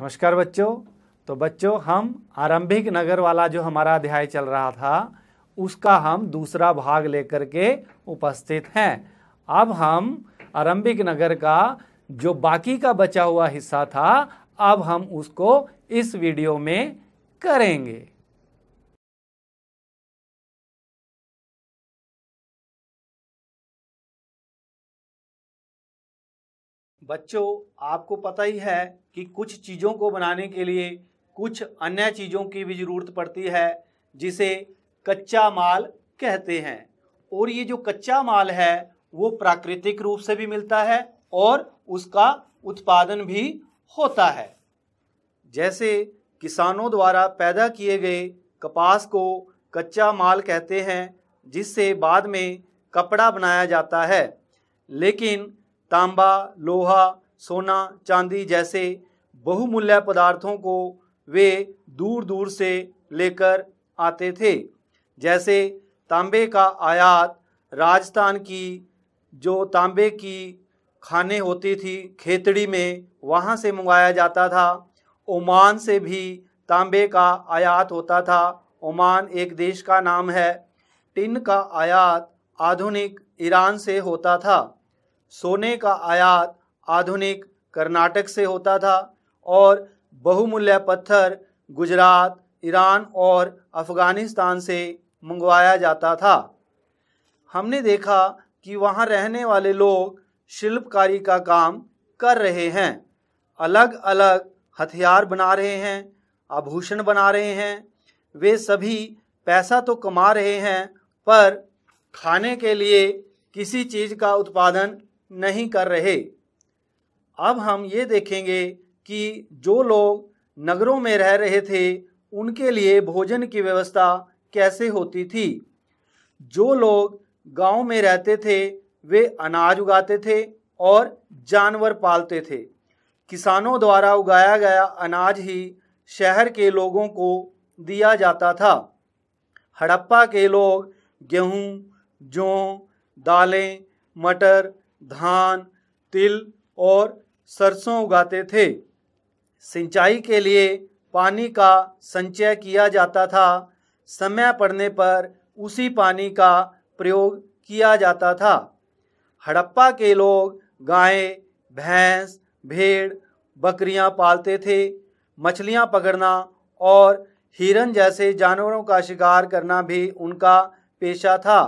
नमस्कार बच्चों तो बच्चों हम आरंभिक नगर वाला जो हमारा अध्याय चल रहा था उसका हम दूसरा भाग लेकर के उपस्थित हैं अब हम आरंभिक नगर का जो बाकी का बचा हुआ हिस्सा था अब हम उसको इस वीडियो में करेंगे बच्चों आपको पता ही है कि कुछ चीज़ों को बनाने के लिए कुछ अन्य चीज़ों की भी ज़रूरत पड़ती है जिसे कच्चा माल कहते हैं और ये जो कच्चा माल है वो प्राकृतिक रूप से भी मिलता है और उसका उत्पादन भी होता है जैसे किसानों द्वारा पैदा किए गए कपास को कच्चा माल कहते हैं जिससे बाद में कपड़ा बनाया जाता है लेकिन तांबा लोहा सोना चांदी जैसे बहुमूल्य पदार्थों को वे दूर दूर से लेकर आते थे जैसे तांबे का आयात राजस्थान की जो तांबे की खाने होती थी खेतड़ी में वहाँ से मंगाया जाता था ओमान से भी तांबे का आयात होता था ओमान एक देश का नाम है टिन का आयात आधुनिक ईरान से होता था सोने का आयात आधुनिक कर्नाटक से होता था और बहुमूल्य पत्थर गुजरात ईरान और अफ़गानिस्तान से मंगवाया जाता था हमने देखा कि वहाँ रहने वाले लोग शिल्पकारी का काम कर रहे हैं अलग अलग हथियार बना रहे हैं आभूषण बना रहे हैं वे सभी पैसा तो कमा रहे हैं पर खाने के लिए किसी चीज़ का उत्पादन नहीं कर रहे अब हम ये देखेंगे कि जो लोग नगरों में रह रहे थे उनके लिए भोजन की व्यवस्था कैसे होती थी जो लोग गांव में रहते थे वे अनाज उगाते थे और जानवर पालते थे किसानों द्वारा उगाया गया अनाज ही शहर के लोगों को दिया जाता था हड़प्पा के लोग गेहूँ जौ दालें मटर धान तिल और सरसों उगाते थे सिंचाई के लिए पानी का संचय किया जाता था समय पड़ने पर उसी पानी का प्रयोग किया जाता था हड़प्पा के लोग गाय भैंस भेड़ बकरियां पालते थे मछलियां पकड़ना और हिरन जैसे जानवरों का शिकार करना भी उनका पेशा था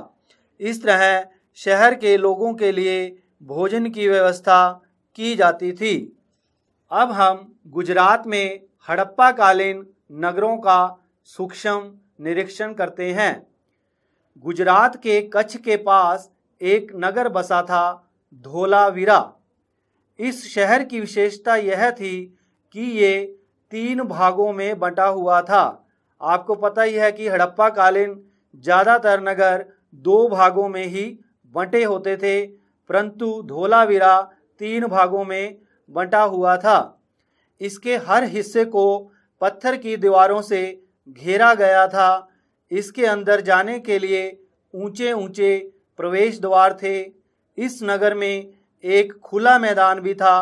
इस तरह शहर के लोगों के लिए भोजन की व्यवस्था की जाती थी अब हम गुजरात में हड़प्पा कालीन नगरों का सूक्ष्म निरीक्षण करते हैं गुजरात के कच्छ के पास एक नगर बसा था धोलावीरा इस शहर की विशेषता यह थी कि ये तीन भागों में बंटा हुआ था आपको पता ही है कि हड़प्पा कालीन ज़्यादातर नगर दो भागों में ही बंटे होते थे परंतु धोलावीरा तीन भागों में बंटा हुआ था इसके हर हिस्से को पत्थर की दीवारों से घेरा गया था इसके अंदर जाने के लिए ऊंचे ऊंचे प्रवेश द्वार थे इस नगर में एक खुला मैदान भी था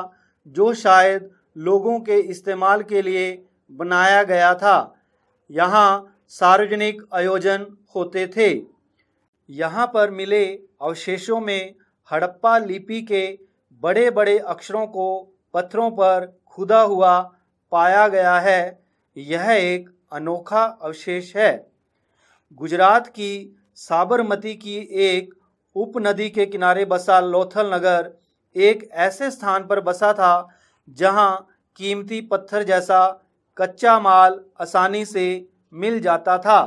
जो शायद लोगों के इस्तेमाल के लिए बनाया गया था यहाँ सार्वजनिक आयोजन होते थे यहाँ पर मिले अवशेषों में हड़प्पा लिपि के बड़े बड़े अक्षरों को पत्थरों पर खुदा हुआ पाया गया है यह एक अनोखा अवशेष है गुजरात की साबरमती की एक उपनदी के किनारे बसा लोथल नगर एक ऐसे स्थान पर बसा था जहां कीमती पत्थर जैसा कच्चा माल आसानी से मिल जाता था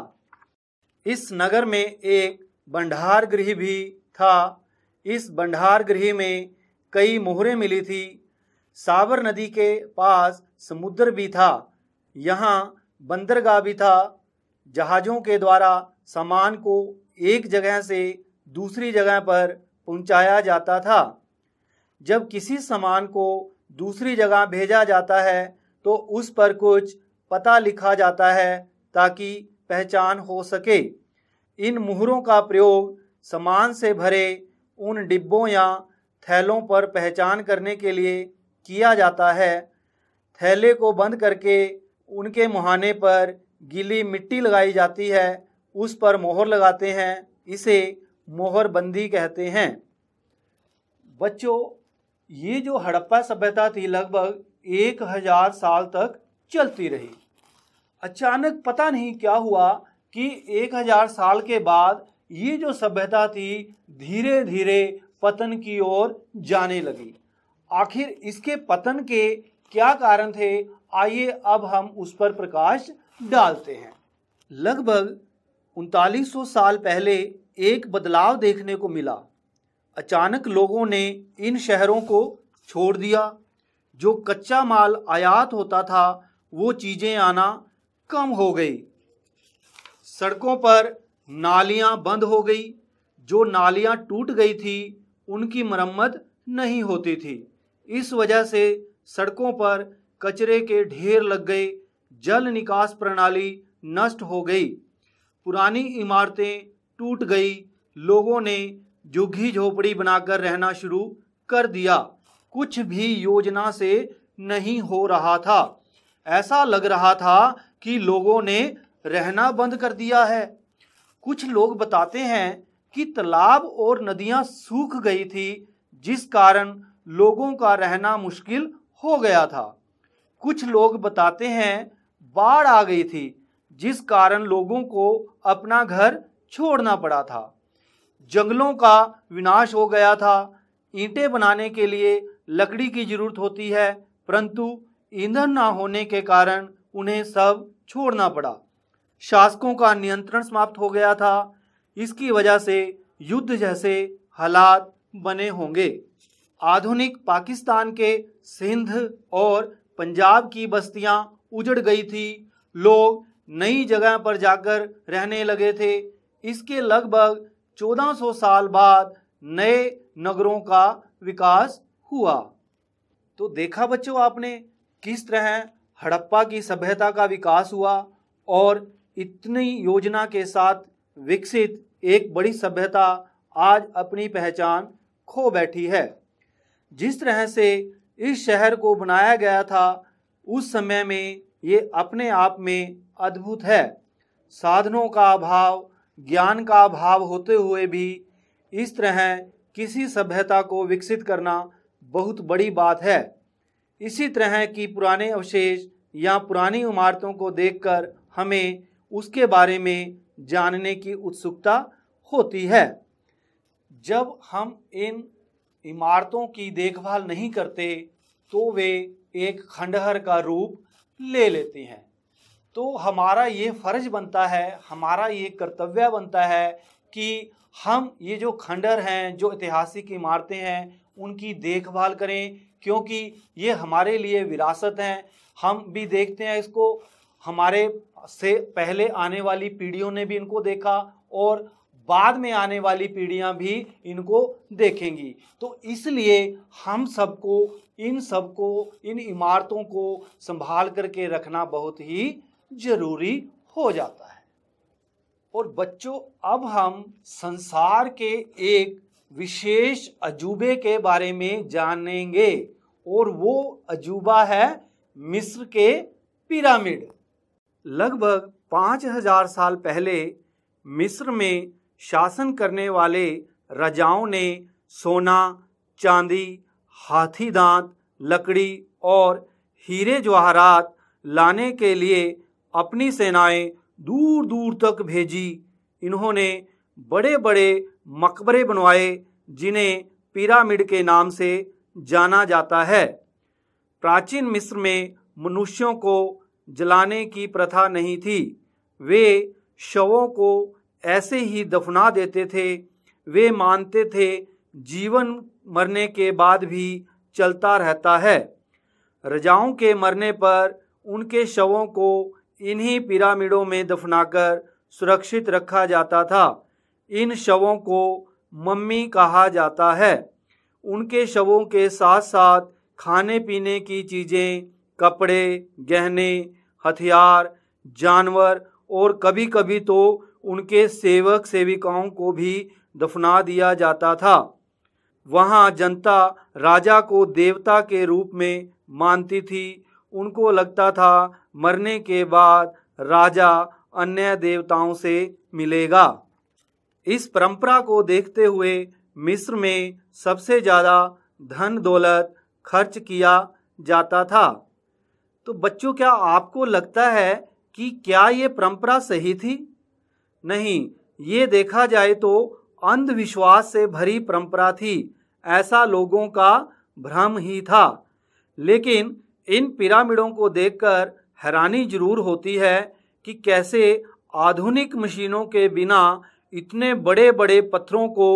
इस नगर में एक भंडार गृह भी था इस भंडार गृह में कई मोहरें मिली थी साबर नदी के पास समुद्र भी था यहाँ बंदरगाह भी था जहाज़ों के द्वारा सामान को एक जगह से दूसरी जगह पर पहुँचाया जाता था जब किसी सामान को दूसरी जगह भेजा जाता है तो उस पर कुछ पता लिखा जाता है ताकि पहचान हो सके इन मुहरों का प्रयोग सामान से भरे उन डिब्बों या थैलों पर पहचान करने के लिए किया जाता है थैले को बंद करके उनके मुहाने पर गीली मिट्टी लगाई जाती है उस पर मोहर लगाते हैं इसे मोहरबंदी कहते हैं बच्चों ये जो हड़प्पा सभ्यता थी लगभग एक हजार साल तक चलती रही अचानक पता नहीं क्या हुआ कि एक हजार साल के बाद ये जो सभ्यता थी धीरे धीरे पतन की ओर जाने लगी आखिर इसके पतन के क्या कारण थे आइए अब हम उस पर प्रकाश डालते हैं लगभग उनतालीस साल पहले एक बदलाव देखने को मिला अचानक लोगों ने इन शहरों को छोड़ दिया जो कच्चा माल आयात होता था वो चीज़ें आना कम हो गई सड़कों पर नालियां बंद हो गई जो नालियां टूट गई थी उनकी मरम्मत नहीं होती थी इस वजह से सड़कों पर कचरे के ढेर लग गए जल निकास प्रणाली नष्ट हो गई पुरानी इमारतें टूट गई लोगों ने झुग्गी झोपड़ी बनाकर रहना शुरू कर दिया कुछ भी योजना से नहीं हो रहा था ऐसा लग रहा था कि लोगों ने रहना बंद कर दिया है कुछ लोग बताते हैं कि तालाब और नदियां सूख गई थी जिस कारण लोगों का रहना मुश्किल हो गया था कुछ लोग बताते हैं बाढ़ आ गई थी जिस कारण लोगों को अपना घर छोड़ना पड़ा था जंगलों का विनाश हो गया था ईंटें बनाने के लिए लकड़ी की जरूरत होती है परंतु ईंधन ना होने के कारण उन्हें सब छोड़ना पड़ा शासकों का नियंत्रण समाप्त हो गया था इसकी वजह से युद्ध जैसे हालात बने होंगे आधुनिक पाकिस्तान के सिंध और पंजाब की बस्तियां उजड़ गई थी लोग नई जगह पर जाकर रहने लगे थे इसके लगभग 1400 साल बाद नए नगरों का विकास हुआ तो देखा बच्चों आपने किस तरह हड़प्पा की सभ्यता का विकास हुआ और इतनी योजना के साथ विकसित एक बड़ी सभ्यता आज अपनी पहचान खो बैठी है जिस तरह से इस शहर को बनाया गया था उस समय में ये अपने आप में अद्भुत है साधनों का अभाव ज्ञान का अभाव होते हुए भी इस तरह किसी सभ्यता को विकसित करना बहुत बड़ी बात है इसी तरह की पुराने अवशेष या पुरानी इमारतों को देखकर हमें उसके बारे में जानने की उत्सुकता होती है जब हम इन इमारतों की देखभाल नहीं करते तो वे एक खंडहर का रूप ले लेते हैं तो हमारा ये फ़र्ज बनता है हमारा ये कर्तव्य बनता है कि हम ये जो खंडहर हैं जो ऐतिहासिक इमारतें हैं उनकी देखभाल करें क्योंकि ये हमारे लिए विरासत हैं हम भी देखते हैं इसको हमारे से पहले आने वाली पीढ़ियों ने भी इनको देखा और बाद में आने वाली पीढ़ियां भी इनको देखेंगी तो इसलिए हम सबको इन सबको इन इमारतों को संभाल करके रखना बहुत ही जरूरी हो जाता है और बच्चों अब हम संसार के एक विशेष अजूबे के बारे में जानेंगे और वो अजूबा है मिस्र के पिरामिड लगभग पाँच हजार साल पहले मिस्र में शासन करने वाले राजाओं ने सोना चांदी हाथी दांत लकड़ी और हीरे जवाहरात लाने के लिए अपनी सेनाएं दूर दूर तक भेजी इन्होंने बड़े बड़े मकबरे बनवाए जिन्हें पिरामिड के नाम से जाना जाता है प्राचीन मिस्र में मनुष्यों को जलाने की प्रथा नहीं थी वे शवों को ऐसे ही दफना देते थे वे मानते थे जीवन मरने के बाद भी चलता रहता है रजाओं के मरने पर उनके शवों को इन्हीं पिरामिडों में दफनाकर सुरक्षित रखा जाता था इन शवों को मम्मी कहा जाता है उनके शवों के साथ साथ खाने पीने की चीज़ें कपड़े गहने हथियार जानवर और कभी कभी तो उनके सेवक सेविकाओं को भी दफना दिया जाता था वहाँ जनता राजा को देवता के रूप में मानती थी उनको लगता था मरने के बाद राजा अन्य देवताओं से मिलेगा इस परंपरा को देखते हुए मिस्र में सबसे ज़्यादा धन दौलत खर्च किया जाता था तो बच्चों क्या आपको लगता है कि क्या ये परंपरा सही थी नहीं ये देखा जाए तो अंधविश्वास से भरी परंपरा थी ऐसा लोगों का भ्रम ही था लेकिन इन पिरामिडों को देखकर हैरानी जरूर होती है कि कैसे आधुनिक मशीनों के बिना इतने बड़े बड़े पत्थरों को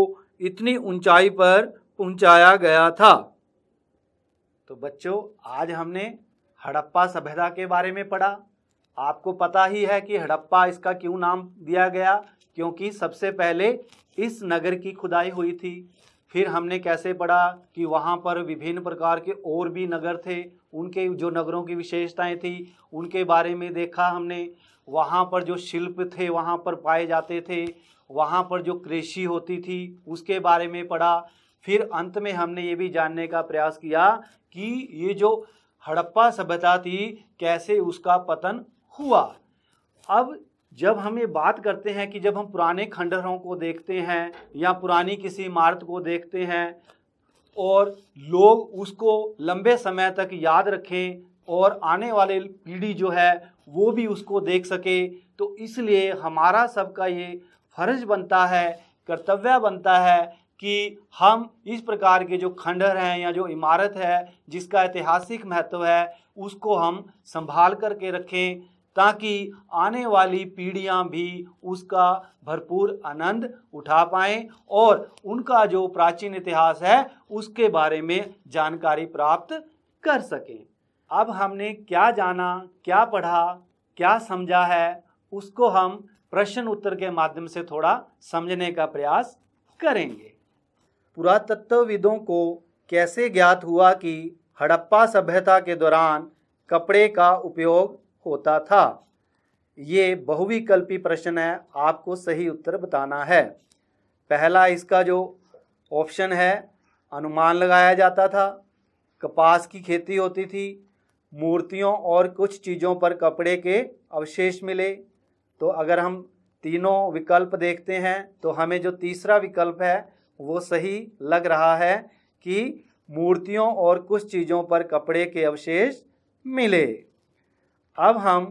इतनी ऊंचाई पर पहुंचाया गया था तो बच्चों आज हमने हड़प्पा सभ्यता के बारे में पढ़ा आपको पता ही है कि हड़प्पा इसका क्यों नाम दिया गया क्योंकि सबसे पहले इस नगर की खुदाई हुई थी फिर हमने कैसे पढ़ा कि वहाँ पर विभिन्न प्रकार के और भी नगर थे उनके जो नगरों की विशेषताएं थी उनके बारे में देखा हमने वहाँ पर जो शिल्प थे वहाँ पर पाए जाते थे वहाँ पर जो कृषि होती थी उसके बारे में पढ़ा फिर अंत में हमने ये भी जानने का प्रयास किया कि ये जो हड़प्पा सभ्यता थी कैसे उसका पतन हुआ अब जब हम ये बात करते हैं कि जब हम पुराने खंडहरों को देखते हैं या पुरानी किसी इमारत को देखते हैं और लोग उसको लंबे समय तक याद रखें और आने वाले पीढ़ी जो है वो भी उसको देख सके तो इसलिए हमारा सबका ये फर्ज बनता है कर्तव्य बनता है कि हम इस प्रकार के जो खंडहर हैं या जो इमारत है जिसका ऐतिहासिक महत्व है उसको हम संभाल करके रखें ताकि आने वाली पीढ़ियां भी उसका भरपूर आनंद उठा पाएँ और उनका जो प्राचीन इतिहास है उसके बारे में जानकारी प्राप्त कर सकें अब हमने क्या जाना क्या पढ़ा क्या समझा है उसको हम प्रश्न उत्तर के माध्यम से थोड़ा समझने का प्रयास करेंगे पुरातत्वविदों को कैसे ज्ञात हुआ कि हड़प्पा सभ्यता के दौरान कपड़े का उपयोग होता था ये बहुविकल्पी प्रश्न है आपको सही उत्तर बताना है पहला इसका जो ऑप्शन है अनुमान लगाया जाता था कपास की खेती होती थी मूर्तियों और कुछ चीज़ों पर कपड़े के अवशेष मिले तो अगर हम तीनों विकल्प देखते हैं तो हमें जो तीसरा विकल्प है वो सही लग रहा है कि मूर्तियों और कुछ चीज़ों पर कपड़े के अवशेष मिले अब हम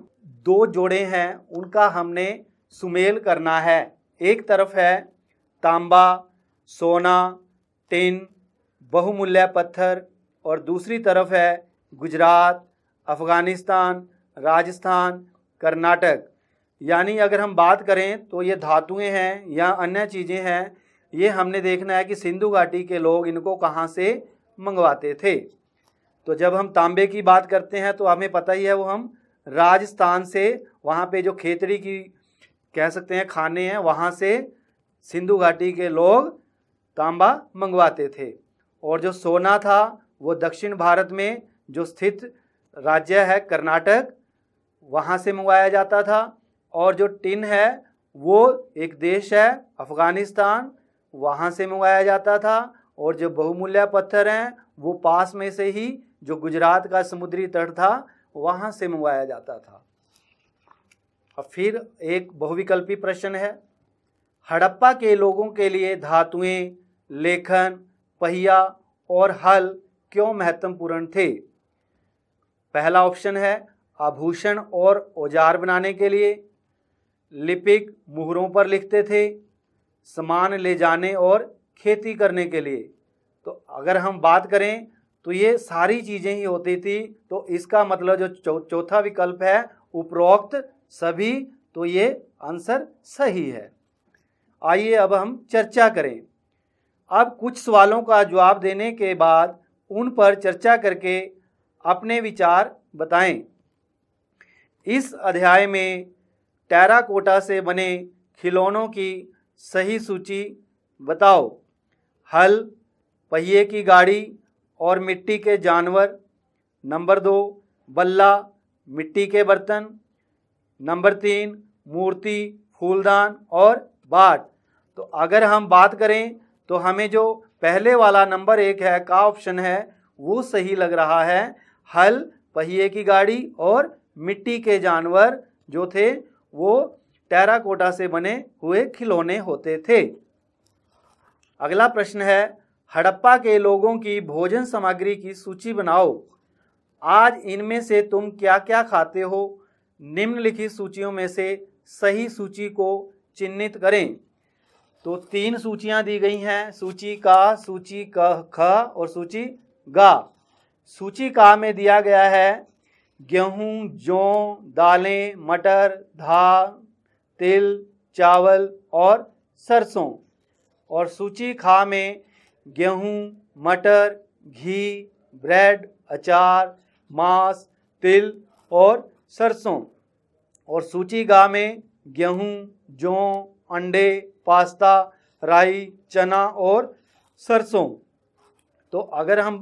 दो जोड़े हैं उनका हमने सुमेल करना है एक तरफ है तांबा सोना टिन बहुमूल्य पत्थर और दूसरी तरफ है गुजरात अफ़गानिस्तान राजस्थान कर्नाटक यानी अगर हम बात करें तो ये धातुएं हैं या अन्य चीज़ें हैं ये हमने देखना है कि सिंधु घाटी के लोग इनको कहाँ से मंगवाते थे तो जब हम तांबे की बात करते हैं तो हमें पता ही है वो हम राजस्थान से वहाँ पे जो खेतरी की कह सकते हैं खाने हैं वहाँ से सिंधु घाटी के लोग तांबा मंगवाते थे और जो सोना था वो दक्षिण भारत में जो स्थित राज्य है कर्नाटक वहाँ से मंगवाया जाता था और जो टिन है वो एक देश है अफ़गानिस्तान वहाँ से मंगवाया जाता था और जो बहुमूल्य पत्थर हैं वो पास में से ही जो गुजरात का समुद्री तट था वहाँ से मंगवाया जाता था और फिर एक बहुविकल्पी प्रश्न है हड़प्पा के लोगों के लिए धातुएं लेखन पहिया और हल क्यों महत्वपूर्ण थे पहला ऑप्शन है आभूषण और औजार बनाने के लिए लिपिक मुहरों पर लिखते थे सामान ले जाने और खेती करने के लिए तो अगर हम बात करें तो ये सारी चीज़ें ही होती थी तो इसका मतलब जो चौथा चौथा विकल्प है उपरोक्त सभी तो ये आंसर सही है आइए अब हम चर्चा करें अब कुछ सवालों का जवाब देने के बाद उन पर चर्चा करके अपने विचार बताएं। इस अध्याय में टेराकोटा से बने खिलौनों की सही सूची बताओ हल पहिए की गाड़ी और मिट्टी के जानवर नंबर दो बल्ला मिट्टी के बर्तन नंबर तीन मूर्ति फूलदान और बाट तो अगर हम बात करें तो हमें जो पहले वाला नंबर एक है का ऑप्शन है वो सही लग रहा है हल पहिए की गाड़ी और मिट्टी के जानवर जो थे वो टेराकोटा से बने हुए खिलौने होते थे अगला प्रश्न है हड़प्पा के लोगों की भोजन सामग्री की सूची बनाओ आज इनमें से तुम क्या क्या खाते हो निम्नलिखित सूचियों में से सही सूची को चिन्हित करें तो तीन सूचियां दी गई हैं सूची का सूची क ख और सूची गा सूची का में दिया गया है गेहूं जौ दालें मटर धान तिल चावल और सरसों और सूची खा में गेहूँ मटर घी ब्रेड अचार मांस तिल और सरसों और सूची गाह में गेहूँ जौ अंडे पास्ता राई चना और सरसों तो अगर हम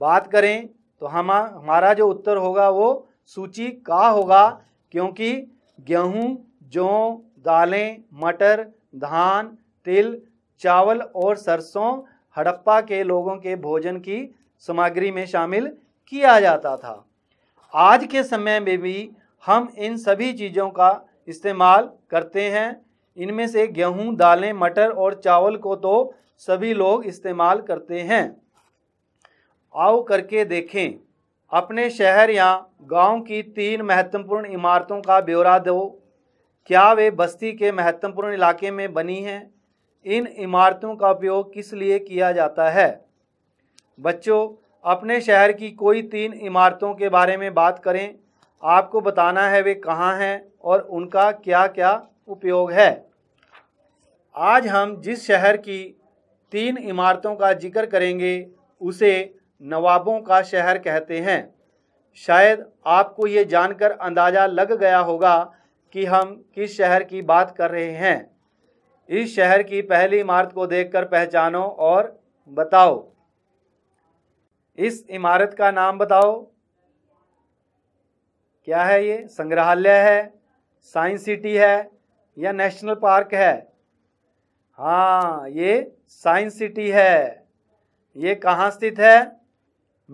बात करें तो हम हमारा जो उत्तर होगा वो सूची का होगा क्योंकि गेहूँ जौ दालें मटर धान तिल चावल और सरसों हड़प्पा के लोगों के भोजन की सामग्री में शामिल किया जाता था आज के समय में भी हम इन सभी चीज़ों का इस्तेमाल करते हैं इनमें से गेहूं दालें मटर और चावल को तो सभी लोग इस्तेमाल करते हैं आओ करके देखें अपने शहर या गांव की तीन महत्वपूर्ण इमारतों का ब्यौरा दो क्या वे बस्ती के महत्वपूर्ण इलाके में बनी हैं इन इमारतों का उपयोग किस लिए किया जाता है बच्चों अपने शहर की कोई तीन इमारतों के बारे में बात करें आपको बताना है वे कहाँ हैं और उनका क्या क्या उपयोग है आज हम जिस शहर की तीन इमारतों का जिक्र करेंगे उसे नवाबों का शहर कहते हैं शायद आपको ये जानकर अंदाज़ा लग गया होगा कि हम किस शहर की बात कर रहे हैं इस शहर की पहली इमारत को देखकर पहचानो और बताओ इस इमारत का नाम बताओ क्या है ये संग्रहालय है साइंस सिटी है या नेशनल पार्क है हाँ ये साइंस सिटी है ये कहाँ स्थित है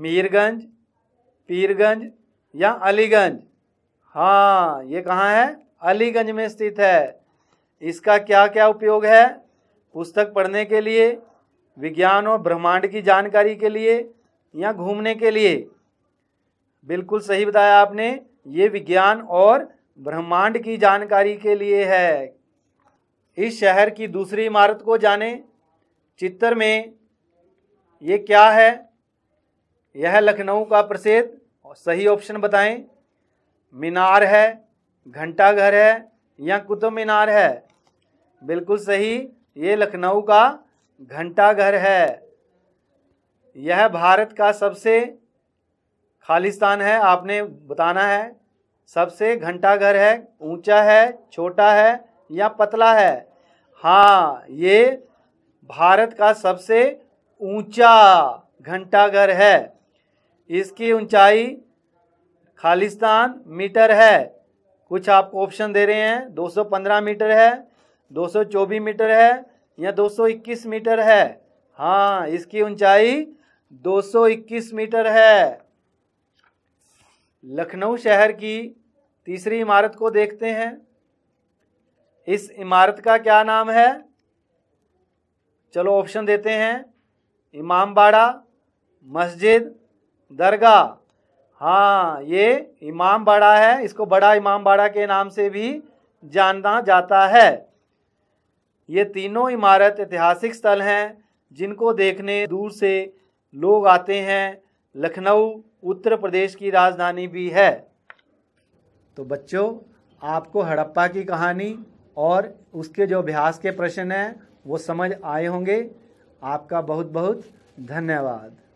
मीरगंज पीरगंज या अलीगंज हाँ ये कहाँ है अलीगंज में स्थित है इसका क्या क्या उपयोग है पुस्तक पढ़ने के लिए विज्ञान और ब्रह्मांड की जानकारी के लिए या घूमने के लिए बिल्कुल सही बताया आपने ये विज्ञान और ब्रह्मांड की जानकारी के लिए है इस शहर की दूसरी इमारत को जाने चित्र में ये क्या है यह लखनऊ का प्रसिद्ध सही ऑप्शन बताएं मीनार है घंटाघर है या कुतुब मीनार है बिल्कुल सही ये लखनऊ का घंटाघर है यह भारत का सबसे खालिस्तान है आपने बताना है सबसे घंटाघर है ऊंचा है छोटा है या पतला है हाँ ये भारत का सबसे ऊंचा घंटाघर है इसकी ऊंचाई खालिस्तान मीटर है कुछ आपको ऑप्शन दे रहे हैं 215 मीटर है 224 मीटर है या 221 मीटर है हाँ इसकी ऊंचाई 221 मीटर है लखनऊ शहर की तीसरी इमारत को देखते हैं इस इमारत का क्या नाम है चलो ऑप्शन देते हैं इमामबाड़ा मस्जिद दरगाह हाँ ये इमामबाड़ा है इसको बड़ा इमामबाड़ा के नाम से भी जाना जाता है ये तीनों इमारत ऐतिहासिक स्थल हैं जिनको देखने दूर से लोग आते हैं लखनऊ उत्तर प्रदेश की राजधानी भी है तो बच्चों आपको हड़प्पा की कहानी और उसके जो अभ्यास के प्रश्न हैं वो समझ आए होंगे आपका बहुत बहुत धन्यवाद